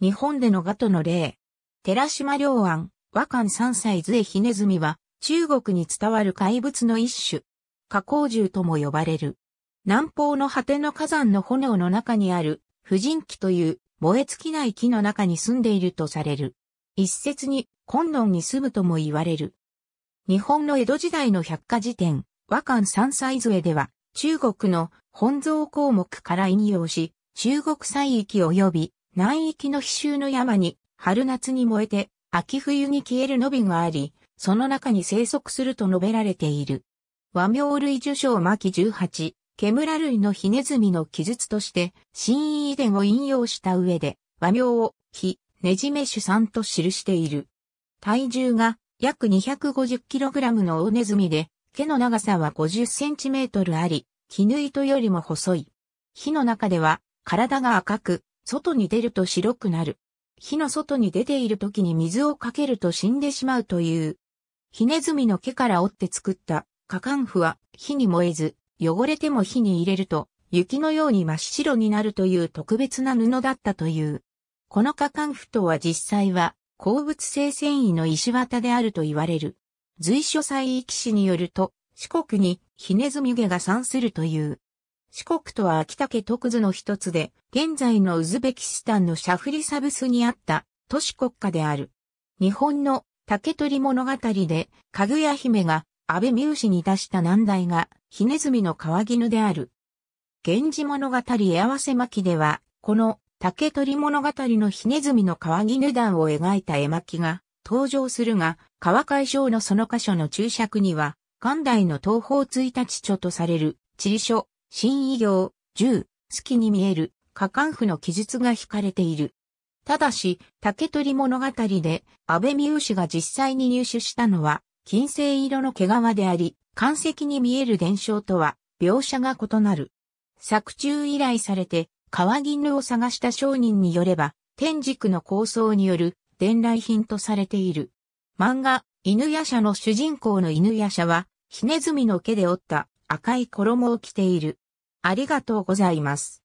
日本でのガトの例。寺島良安、和漢三歳図エひねずみは、中国に伝わる怪物の一種。加工獣とも呼ばれる。南方の果ての火山の炎の中にある、婦人気という燃え尽きない木の中に住んでいるとされる。一説に、昆論に住むとも言われる。日本の江戸時代の百科事典、和漢三歳杖では、中国の本草項目から引用し、中国西域及び南域の飛州の山に、春夏に燃えて、秋冬に消える伸びがあり、その中に生息すると述べられている。和名類受賞巻18、煙類のヒネズミの記述として、新遺伝を引用した上で、和名を、非、ねじめ主産と記している。体重が約 250kg のオネズミで、毛の長さは 50cm あり、絹糸よりも細い。火の中では、体が赤く、外に出ると白くなる。火の外に出ている時に水をかけると死んでしまうという。ヒネズミの毛から折って作った火管布は火に燃えず、汚れても火に入れると雪のように真っ白になるという特別な布だったという。この火管布とは実際は鉱物性繊維の石綿であると言われる。随所祭域師によると、四国にヒネズミ毛が産するという。四国とは秋竹徳図の一つで、現在のウズベキスタンのシャフリサブスにあった都市国家である。日本の竹取物語で、かぐや姫が安倍三氏に出した難題が、ひねずみの川絹である。源氏物語絵合わせ巻では、この竹取物語のひねずみの川絹段を描いた絵巻が登場するが、川海省のその箇所の注釈には、元代の東方追日著とされる地理書、新異行、銃、好きに見える、過干譜の記述が引かれている。ただし、竹取物語で、安倍美氏が実際に入手したのは、金星色の毛皮であり、関石に見える伝承とは、描写が異なる。作中依頼されて、川絹を探した商人によれば、天竺の構想による伝来品とされている。漫画、犬夜叉の主人公の犬夜叉は、ひねずみの毛で折った赤い衣を着ている。ありがとうございます。